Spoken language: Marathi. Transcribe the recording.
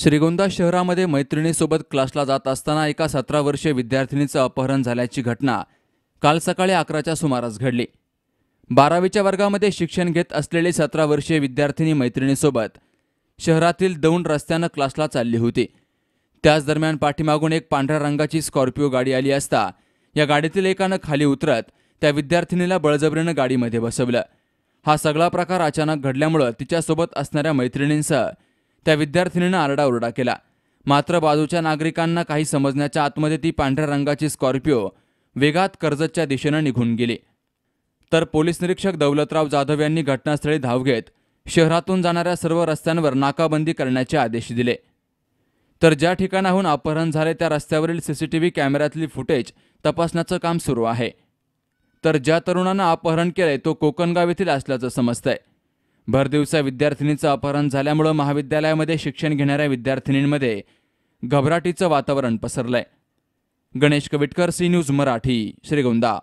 श्रीगोंदा शहरामध्ये मैत्रिणीसोबत क्लासला जात असताना एका सतरा वर्षीय विद्यार्थिनीचं अपहरण झाल्याची घटना काल सकाळी अकराच्या सुमारास घडली बारावीच्या वर्गामध्ये शिक्षण घेत असलेली सतरा वर्षीय विद्यार्थिनी मैत्रिणीसोबत शहरातील दौंड रस्त्यानं क्लासला चालली होती त्याच दरम्यान पाठीमागून एक पांढऱ्या रंगाची स्कॉर्पिओ गाडी आली असता या गाडीतील एकानं खाली उतरत त्या विद्यार्थिनीला बळजबरीनं गाडीमध्ये बसवलं हा सगळा प्रकार अचानक घडल्यामुळं तिच्यासोबत असणाऱ्या मैत्रिणींसह त्या विद्यार्थिनीनं आरडाओरडा केला मात्र बाजूच्या नागरिकांना काही समजण्याच्या आतमध्ये ती पांढऱ्या रंगाची स्कॉर्पिओ वेगात कर्जतच्या दिशेनं निघून गेली तर पोलीस निरीक्षक दौलतराव जाधव यांनी घटनास्थळी धाव घेत शहरातून जाणाऱ्या सर्व रस्त्यांवर नाकाबंदी करण्याचे आदेश दिले तर ज्या ठिकाणाहून अपहरण झाले त्या रस्त्यावरील सीसीटीव्ही कॅमेऱ्यातली फुटेज तपासण्याचं काम सुरू आहे तर ज्या तरुणांना अपहरण केलंय तो कोकणगाव येथील असल्याचं समजतंय भरदिवसा विद्यार्थिनीचं अपहरण झाल्यामुळं महाविद्यालयामध्ये शिक्षण घेणाऱ्या विद्यार्थिनींमध्ये घबराटीचं वातावरण पसरलंय गणेश कविटकर सी न्यूज मराठी श्रीगोंदा